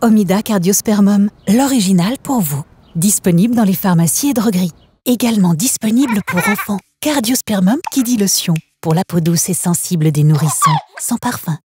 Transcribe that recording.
Omida Cardiospermum, l'original pour vous. Disponible dans les pharmacies et drogueries. Également disponible pour enfants. Cardiospermum qui dit le pour la peau douce et sensible des nourrissons, sans parfum.